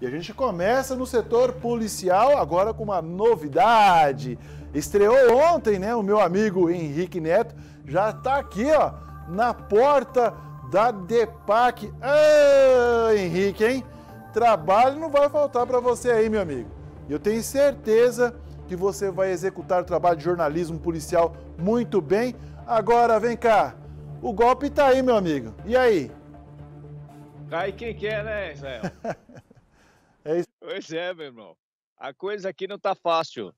E a gente começa no setor policial agora com uma novidade. Estreou ontem, né? O meu amigo Henrique Neto já está aqui, ó, na porta da DEPAC. Ah, Henrique, hein? Trabalho não vai faltar para você aí, meu amigo. Eu tenho certeza que você vai executar o trabalho de jornalismo policial muito bem. Agora, vem cá. O golpe está aí, meu amigo. E aí? Cai quem quer, né, Israel? É isso. Pois é, meu irmão. A coisa aqui não está fácil.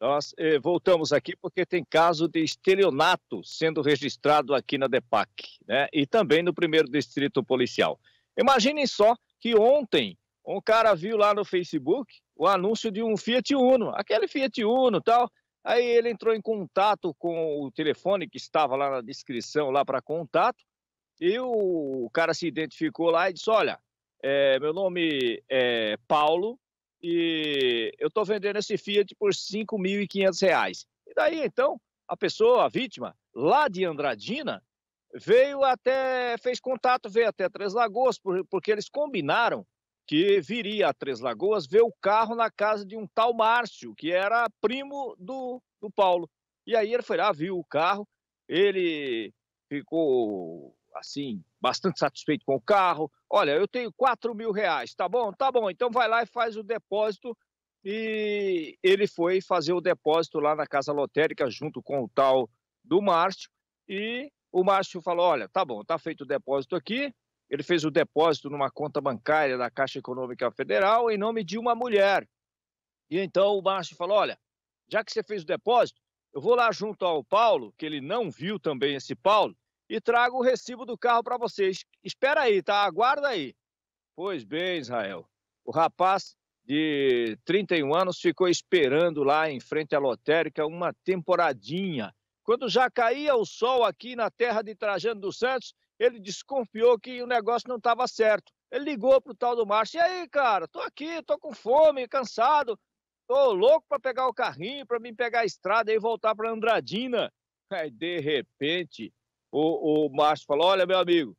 Nós eh, voltamos aqui porque tem caso de estelionato sendo registrado aqui na DEPAC, né? E também no primeiro distrito policial. Imaginem só que ontem um cara viu lá no Facebook o anúncio de um Fiat Uno, aquele Fiat Uno tal. Aí ele entrou em contato com o telefone que estava lá na descrição lá para contato e o cara se identificou lá e disse: olha, é, meu nome é Paulo e eu estou vendendo esse Fiat por R$ 5.500. E daí, então, a pessoa, a vítima, lá de Andradina, veio até, fez contato, veio até Três Lagoas, porque eles combinaram que viria a Três Lagoas ver o carro na casa de um tal Márcio, que era primo do, do Paulo. E aí ele foi lá, viu o carro, ele ficou assim, bastante satisfeito com o carro. Olha, eu tenho 4 mil reais, tá bom? Tá bom, então vai lá e faz o depósito. E ele foi fazer o depósito lá na casa lotérica junto com o tal do Márcio. E o Márcio falou: Olha, tá bom, tá feito o depósito aqui. Ele fez o depósito numa conta bancária da Caixa Econômica Federal em nome de uma mulher. E então o Márcio falou: Olha, já que você fez o depósito, eu vou lá junto ao Paulo, que ele não viu também esse Paulo, e trago o recibo do carro para vocês. Espera aí, tá? Aguarda aí. Pois bem, Israel. O rapaz de 31 anos ficou esperando lá em frente à lotérica uma temporadinha. Quando já caía o sol aqui na terra de Trajano dos Santos, ele desconfiou que o negócio não estava certo. Ele ligou pro tal do Márcio. E aí, cara? Tô aqui, tô com fome, cansado. Tô louco para pegar o carrinho, para mim pegar a estrada e voltar para Andradina. Aí, de repente, o, o Márcio falou: olha, meu amigo,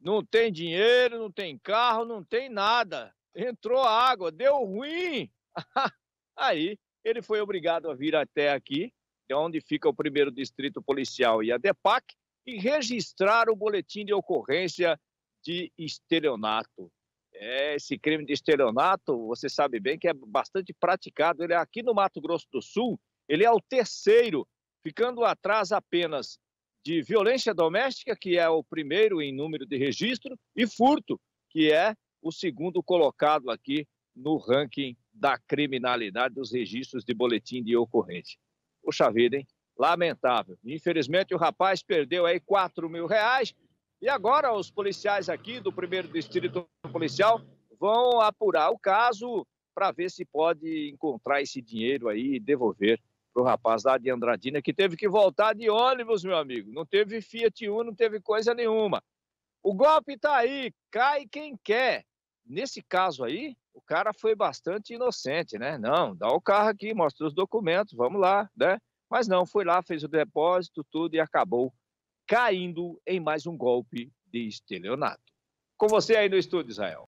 não tem dinheiro, não tem carro, não tem nada. Entrou água, deu ruim. Aí ele foi obrigado a vir até aqui, de é onde fica o primeiro distrito policial e a DEPAC, e registrar o boletim de ocorrência de estelionato. É, esse crime de estelionato, você sabe bem que é bastante praticado. Ele é aqui no Mato Grosso do Sul, ele é o terceiro, ficando atrás apenas de violência doméstica, que é o primeiro em número de registro, e furto, que é o segundo colocado aqui no ranking da criminalidade dos registros de boletim de ocorrência. Poxa vida, hein? Lamentável. Infelizmente, o rapaz perdeu aí 4 mil reais. E agora os policiais aqui do primeiro distrito policial vão apurar o caso para ver se pode encontrar esse dinheiro aí e devolver para o rapaz lá de Andradina, que teve que voltar de ônibus, meu amigo. Não teve Fiat Uno, não teve coisa nenhuma. O golpe está aí, cai quem quer. Nesse caso aí, o cara foi bastante inocente, né? Não, dá o carro aqui, mostra os documentos, vamos lá, né? Mas não, foi lá, fez o depósito, tudo e acabou caindo em mais um golpe de estelionato. Com você aí no estúdio, Israel.